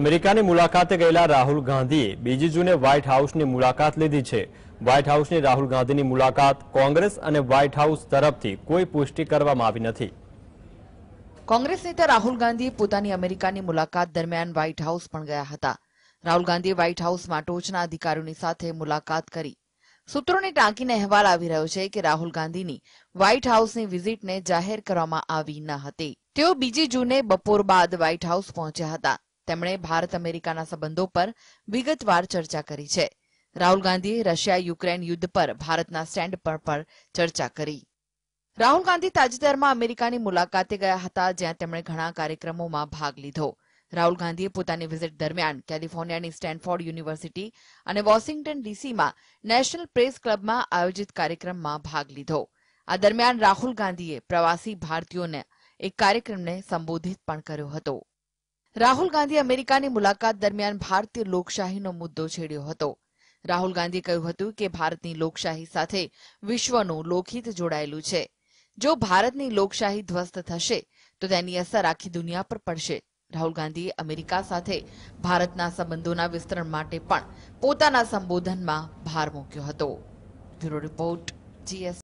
અમેરિકાની મુલાકાતે ગયેલા રાહુલ ગાંધીએ બીજી જૂને વ્હાઇટ હાઉસની મુલાકાત લીધી છે વ્હાઇટ હાઉસની રાહુલ ગાંધીની મુલાકાત કોંગ્રેસ અને વ્હાઇટ હાઉસ તરફથી કોઈ પુષ્ટિ કરવામાં આવી નથી કોંગ્રેસ નેતા રાહુલ ગાંધી પોતાની અમેરિકાની મુલાકાત દરમિયાન વ્હાઇટ હાઉસ પણ ગયા હતા રાહુલ ગાંધીએ વ્હાઇટ હાઉસમાં ટોચના અધિકારીઓની સાથે મુલાકાત કરી સૂત્રોને ટાંકીને અહેવાલ આવી રહ્યો છે કે રાહુલ ગાંધીની વ્હાઇટ હાઉસની વિઝિટને જાહેર કરવામાં આવી ન હતી તેઓ બીજી જૂને બપોર બાદ વ્હાઇટ હાઉસ પહોંચ્યા હતા તેમણે ભારત અમેરિકાના સંબંધો પર વિગતવાર ચર્ચા કરી છે રાહુલ ગાંધીએ રશિયા યુક્રેન યુદ્ધ પર ભારતના સ્ટેન્ડ પર ચર્ચા કરી રાહુલ ગાંધી તાજેતરમાં અમેરિકાની મુલાકાતે ગયા હતા જ્યાં તેમણે ઘણા કાર્યક્રમોમાં ભાગ લીધો રાહુલ ગાંધીએ પોતાની વિઝિટ દરમિયાન કેલિફોર્નિયાની સ્ટેનફોર્ડ યુનિવર્સિટી અને વોશિંગ્ટન ડીસીમાં નેશનલ પ્રેસ ક્લબમાં આયોજિત કાર્યક્રમમાં ભાગ લીધો આ દરમિયાન રાહુલ ગાંધીએ પ્રવાસી ભારતીયોને એક કાર્યક્રમને સંબોધિત પણ કર્યો હતો રાહુલ ગાંધી અમેરિકાની મુલાકાત દરમિયાન ભારતીય લોકશાહીનો મુદ્દો છેડ્યો હતો રાહુલ ગાંધીએ કહ્યું હતું કે ભારતની લોકશાહી સાથે વિશ્વનું લોકહિત જોડાયેલું છે જો ભારતની લોકશાહી ધ્વસ્ત થશે તો તેની અસર આખી દુનિયા પર પડશે રાહુલ ગાંધીએ અમેરિકા સાથે ભારતના સંબંધોના વિસ્તરણ માટે પણ પોતાના સંબોધનમાં ભાર મૂક્યો હતો બ્યુરો રિપોર્ટ જીએસ